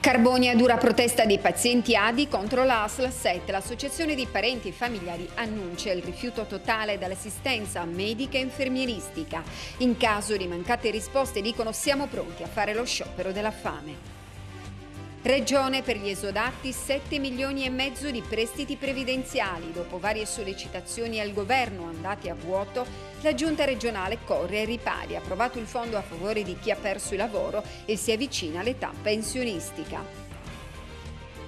Carboni a dura protesta dei pazienti ADI contro l'ASL 7. L'associazione di parenti e familiari annuncia il rifiuto totale dall'assistenza medica e infermieristica. In caso di mancate risposte dicono siamo pronti a fare lo sciopero della fame. Regione per gli esodati 7 milioni e mezzo di prestiti previdenziali. Dopo varie sollecitazioni al governo andate a vuoto, la giunta regionale corre ai ripari. Ha approvato il fondo a favore di chi ha perso il lavoro e si avvicina all'età pensionistica.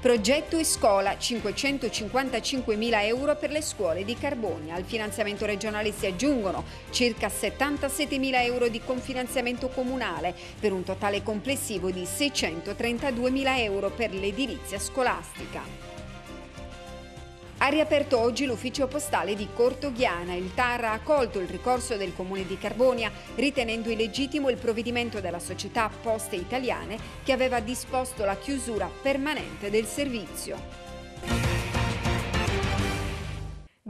Progetto e scuola 555.000 euro per le scuole di Carbonia. Al finanziamento regionale si aggiungono circa 77.000 euro di confinanziamento comunale per un totale complessivo di 632.000 euro per l'edilizia scolastica. Ha riaperto oggi l'ufficio postale di Cortoghiana. Il TAR ha accolto il ricorso del comune di Carbonia, ritenendo illegittimo il provvedimento della società Poste Italiane che aveva disposto la chiusura permanente del servizio.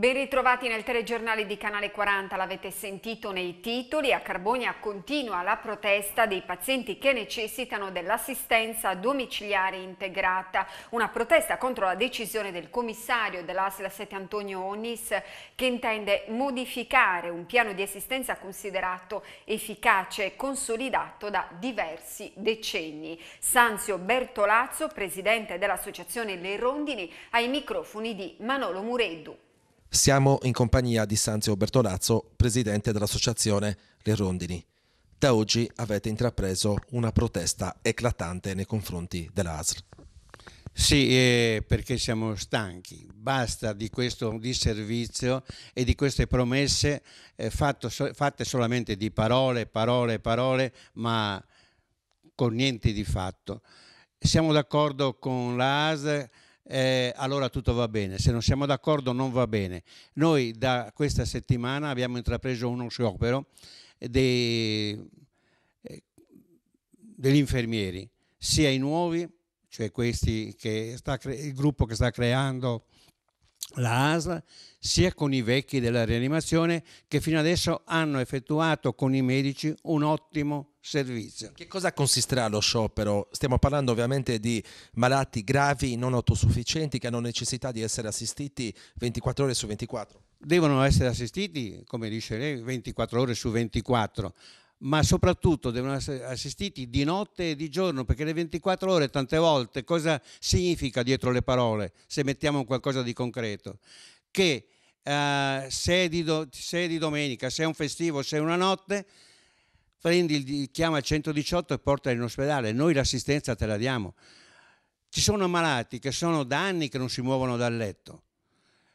Ben ritrovati nel telegiornale di Canale 40, l'avete sentito nei titoli, a Carbonia continua la protesta dei pazienti che necessitano dell'assistenza domiciliare integrata, una protesta contro la decisione del commissario dell'ASL 7 Antonio Onnis che intende modificare un piano di assistenza considerato efficace e consolidato da diversi decenni. Sanzio Bertolazzo, presidente dell'associazione Le Rondini, ai microfoni di Manolo Mureddu. Siamo in compagnia di Sanzio Bertolazzo, presidente dell'associazione Le Rondini. Da oggi avete intrapreso una protesta eclatante nei confronti dell'ASL. Sì, eh, perché siamo stanchi. Basta di questo disservizio e di queste promesse eh, fatte solamente di parole, parole, parole, ma con niente di fatto. Siamo d'accordo con l'ASL eh, allora tutto va bene, se non siamo d'accordo non va bene. Noi da questa settimana abbiamo intrapreso uno sciopero dei, eh, degli infermieri, sia i nuovi, cioè questi che sta, il gruppo che sta creando la ASL sia con i vecchi della rianimazione che fino adesso hanno effettuato con i medici un ottimo servizio. Che cosa consisterà lo sciopero? Stiamo parlando ovviamente di malati gravi, non autosufficienti, che hanno necessità di essere assistiti 24 ore su 24. Devono essere assistiti, come dice lei, 24 ore su 24 ma soprattutto devono essere assistiti di notte e di giorno, perché le 24 ore tante volte cosa significa dietro le parole, se mettiamo qualcosa di concreto? Che eh, se, è di do, se, è di domenica, se è un festivo, se è una notte, prendi, chiama il 118 e porta in ospedale, noi l'assistenza te la diamo. Ci sono ammalati che sono da anni che non si muovono dal letto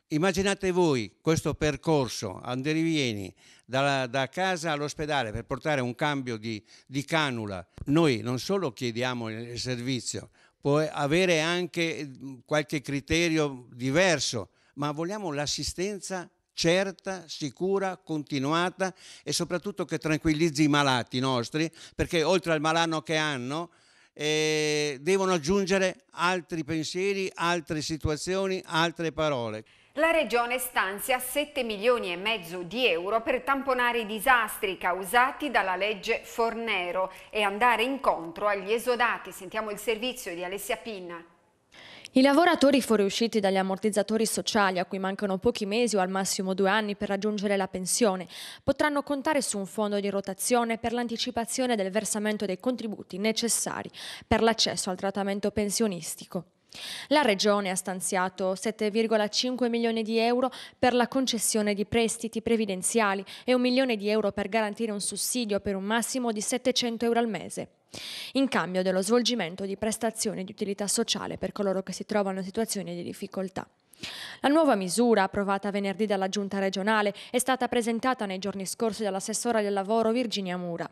Immaginate voi questo percorso, ande rivieni, da, da, casa all'ospedale per portare un cambio di, di canula. Noi non solo chiediamo il servizio, può avere anche mm, qualche criterio diverso, ma vogliamo l'assistenza certa, sicura, continuata e soprattutto che tranquillizzi i malati nostri, perché oltre al malanno che hanno, eh, devono aggiungere altri pensieri, altre situazioni, altre parole. La Regione stanzia 7 milioni e mezzo di euro per tamponare i disastri causati dalla legge Fornero e andare incontro agli esodati. Sentiamo il servizio di Alessia Pinna. I lavoratori fuoriusciti dagli ammortizzatori sociali, a cui mancano pochi mesi o al massimo due anni per raggiungere la pensione, potranno contare su un fondo di rotazione per l'anticipazione del versamento dei contributi necessari per l'accesso al trattamento pensionistico. La Regione ha stanziato 7,5 milioni di euro per la concessione di prestiti previdenziali e un milione di euro per garantire un sussidio per un massimo di 700 euro al mese in cambio dello svolgimento di prestazioni di utilità sociale per coloro che si trovano in situazioni di difficoltà. La nuova misura, approvata venerdì dalla Giunta regionale, è stata presentata nei giorni scorsi dall'assessora del lavoro Virginia Mura.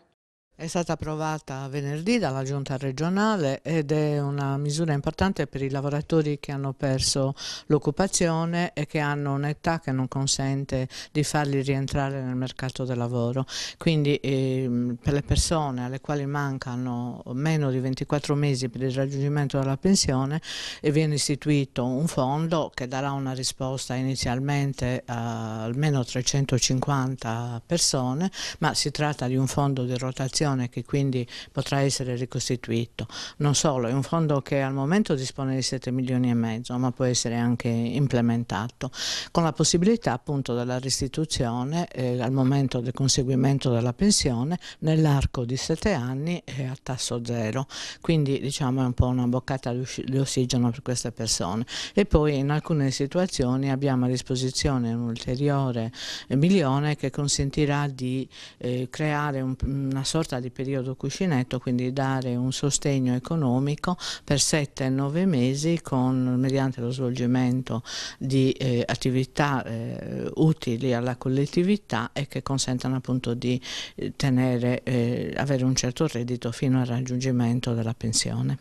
È stata approvata venerdì dalla Giunta regionale ed è una misura importante per i lavoratori che hanno perso l'occupazione e che hanno un'età che non consente di farli rientrare nel mercato del lavoro. Quindi eh, per le persone alle quali mancano meno di 24 mesi per il raggiungimento della pensione viene istituito un fondo che darà una risposta inizialmente a almeno 350 persone, ma si tratta di un fondo di rotazione ricostruzione che quindi potrà essere ricostituito. Non solo, è un fondo che al momento dispone di 7 milioni e mezzo, ma può essere anche implementato, con la possibilità appunto della restituzione eh, al momento del conseguimento della pensione nell'arco di 7 anni eh, a tasso zero. Quindi diciamo è un po' una boccata di ossigeno per queste persone. E poi in alcune situazioni abbiamo a disposizione un ulteriore eh, milione che consentirà di eh, creare un, una sorta proposta di periodo cuscinetto, quindi dare un sostegno economico per 7-9 mesi con, mediante lo svolgimento di eh, attività eh, utili alla collettività e che consentano appunto di eh, tenere, eh, avere un certo reddito fino al raggiungimento della pensione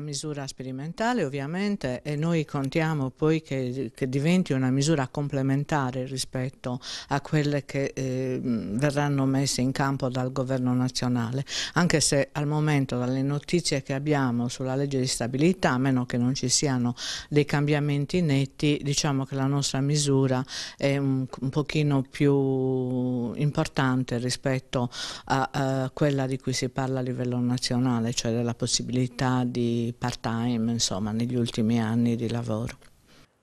misura sperimentale ovviamente e noi contiamo poi che, che diventi una misura complementare rispetto a quelle che eh, verranno messe in campo dal governo nazionale, anche se al momento dalle notizie che abbiamo sulla legge di stabilità, a meno che non ci siano dei cambiamenti netti, diciamo che la nostra misura è un, un pochino più importante rispetto a, a quella di cui si parla a livello nazionale, cioè della possibilità di part time, insomma, negli ultimi anni di lavoro.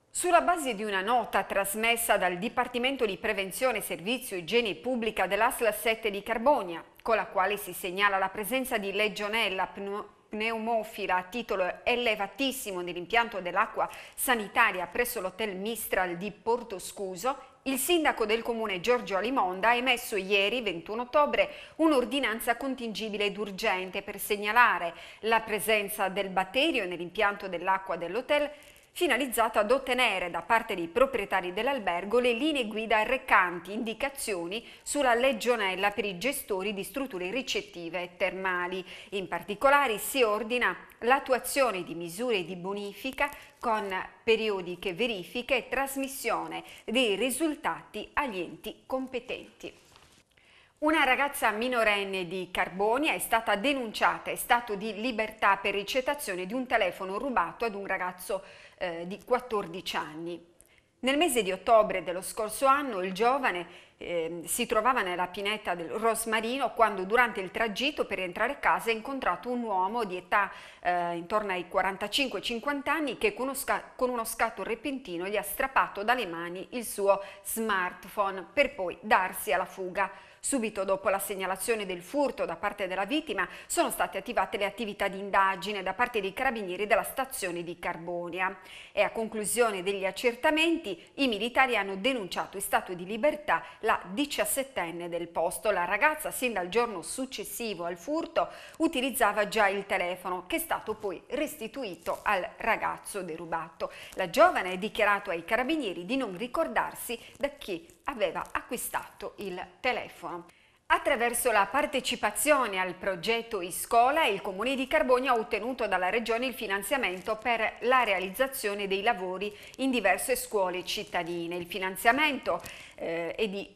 Sulla base di una nota trasmessa dal Dipartimento di Prevenzione, Servizio, Igiene Pubblica dell'ASL 7 di Carbonia, con la quale si segnala la presenza di legionella pneumofila a titolo elevatissimo nell'impianto dell'acqua sanitaria presso l'hotel Mistral di Porto Scuso il sindaco del comune Giorgio Alimonda ha emesso ieri, 21 ottobre, un'ordinanza contingibile ed urgente per segnalare la presenza del batterio nell'impianto dell'acqua dell'hotel finalizzato ad ottenere da parte dei proprietari dell'albergo le linee guida recanti indicazioni sulla legionella per i gestori di strutture ricettive e termali. In particolare si ordina l'attuazione di misure di bonifica con periodiche verifiche e trasmissione dei risultati agli enti competenti. Una ragazza minorenne di Carbonia è stata denunciata in stato di libertà per ricettazione di un telefono rubato ad un ragazzo eh, di 14 anni. Nel mese di ottobre dello scorso anno il giovane eh, si trovava nella pineta del Rosmarino quando durante il tragitto per entrare a casa ha incontrato un uomo di età eh, intorno ai 45-50 anni che con uno, con uno scatto repentino gli ha strappato dalle mani il suo smartphone per poi darsi alla fuga. Subito dopo la segnalazione del furto da parte della vittima sono state attivate le attività di indagine da parte dei carabinieri della stazione di Carbonia e a conclusione degli accertamenti i militari hanno denunciato in stato di libertà la 17enne del posto. La ragazza sin dal giorno successivo al furto utilizzava già il telefono che è stato poi restituito al ragazzo derubato. La giovane ha dichiarato ai carabinieri di non ricordarsi da chi aveva acquistato il telefono. Attraverso la partecipazione al progetto Iscola, il Comune di Carbogna ha ottenuto dalla Regione il finanziamento per la realizzazione dei lavori in diverse scuole cittadine. Il finanziamento eh, è di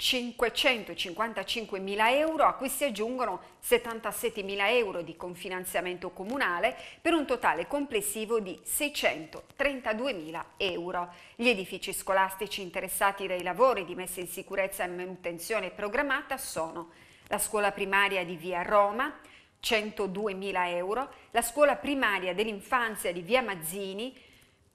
mila euro, a cui si aggiungono 77 mila euro di confinanziamento comunale per un totale complessivo di 632 mila euro. Gli edifici scolastici interessati dai lavori di messa in sicurezza e manutenzione programmata sono la scuola primaria di Via Roma, 102 mila euro, la scuola primaria dell'infanzia di Via Mazzini,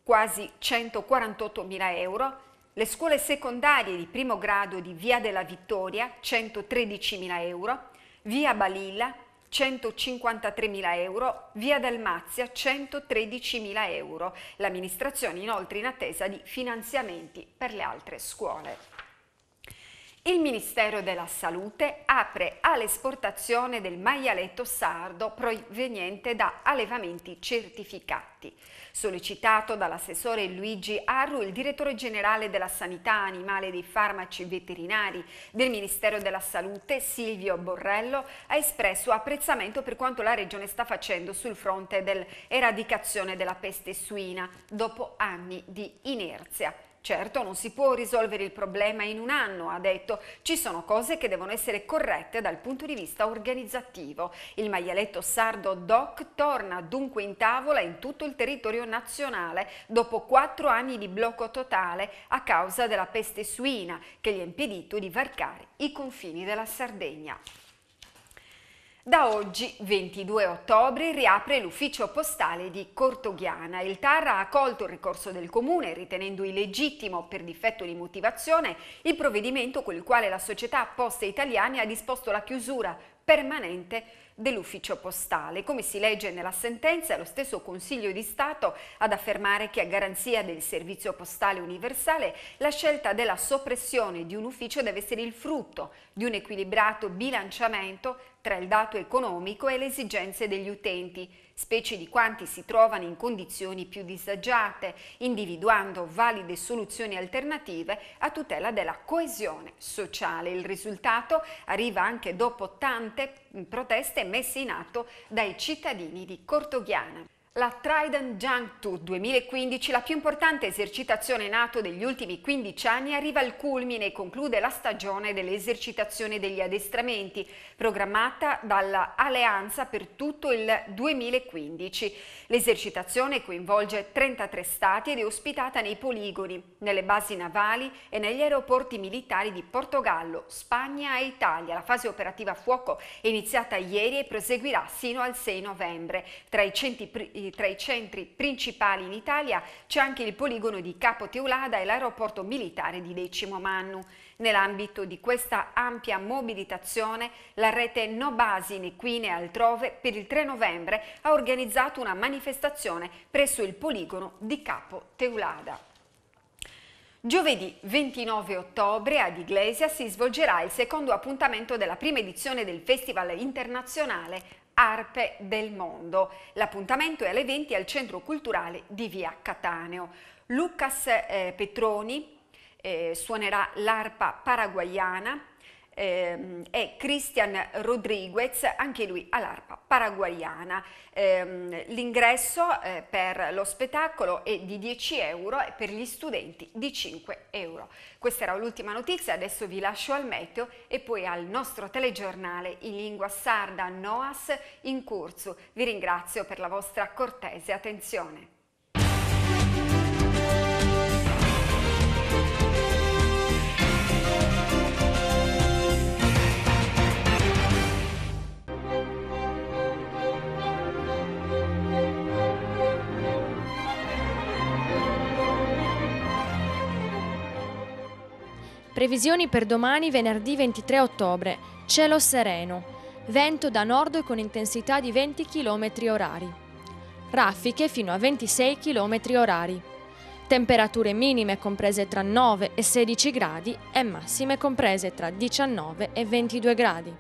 quasi 148 mila euro, le scuole secondarie di primo grado di Via della Vittoria 113.000 euro, Via Balilla 153.000 euro, Via Dalmazia 113.000 euro. L'amministrazione inoltre in attesa di finanziamenti per le altre scuole. Il Ministero della Salute apre all'esportazione del maialetto sardo proveniente da allevamenti certificati. Sollecitato dall'assessore Luigi Arru, il direttore generale della Sanità Animale e dei Farmaci Veterinari del Ministero della Salute, Silvio Borrello, ha espresso apprezzamento per quanto la Regione sta facendo sul fronte dell'eradicazione della peste suina dopo anni di inerzia. Certo, non si può risolvere il problema in un anno, ha detto. Ci sono cose che devono essere corrette dal punto di vista organizzativo. Il maialetto sardo DOC torna dunque in tavola in tutto il territorio nazionale dopo quattro anni di blocco totale a causa della peste suina che gli ha impedito di varcare i confini della Sardegna. Da oggi, 22 ottobre, riapre l'ufficio postale di Cortoghiana. Il TAR ha accolto il ricorso del comune, ritenendo illegittimo per difetto di motivazione il provvedimento con il quale la società Poste Italiane ha disposto la chiusura permanente dell'ufficio postale. Come si legge nella sentenza, è lo stesso Consiglio di Stato ad affermare che a garanzia del servizio postale universale la scelta della soppressione di un ufficio deve essere il frutto di un equilibrato bilanciamento tra il dato economico e le esigenze degli utenti, specie di quanti si trovano in condizioni più disagiate, individuando valide soluzioni alternative a tutela della coesione sociale. Il risultato arriva anche dopo tante proteste messe in atto dai cittadini di Cortoghiana. La Trident Junk Tour 2015, la più importante esercitazione NATO degli ultimi 15 anni, arriva al culmine e conclude la stagione delle esercitazioni degli addestramenti, programmata dalla Alleanza per tutto il 2015. L'esercitazione coinvolge 33 stati ed è ospitata nei poligoni, nelle basi navali e negli aeroporti militari di Portogallo, Spagna e Italia. La fase operativa a fuoco è iniziata ieri e proseguirà sino al 6 novembre. Tra i centri tra i centri principali in Italia c'è anche il poligono di Capo Teulada e l'aeroporto militare di Decimo Mannu. Nell'ambito di questa ampia mobilitazione, la rete No Basi in Equine e altrove per il 3 novembre ha organizzato una manifestazione presso il poligono di Capo Teulada. Giovedì 29 ottobre ad Iglesia si svolgerà il secondo appuntamento della prima edizione del Festival internazionale Arpe del Mondo. L'appuntamento è alle 20 al Centro Culturale di Via Cataneo. Lucas eh, Petroni eh, suonerà l'arpa paraguayana, ehm, è Cristian Rodriguez, anche lui all'arpa paraguayana. Ehm, l'ingresso eh, per lo spettacolo è di 10 euro e per gli studenti di 5 euro. Questa era l'ultima notizia, adesso vi lascio al meteo e poi al nostro telegiornale in lingua sarda Noas in corso. Vi ringrazio per la vostra cortese attenzione. Previsioni per domani venerdì 23 ottobre. Cielo sereno. Vento da nord con intensità di 20 km orari. Raffiche fino a 26 km orari. Temperature minime comprese tra 9 e 16 gradi e massime comprese tra 19 e 22 gradi.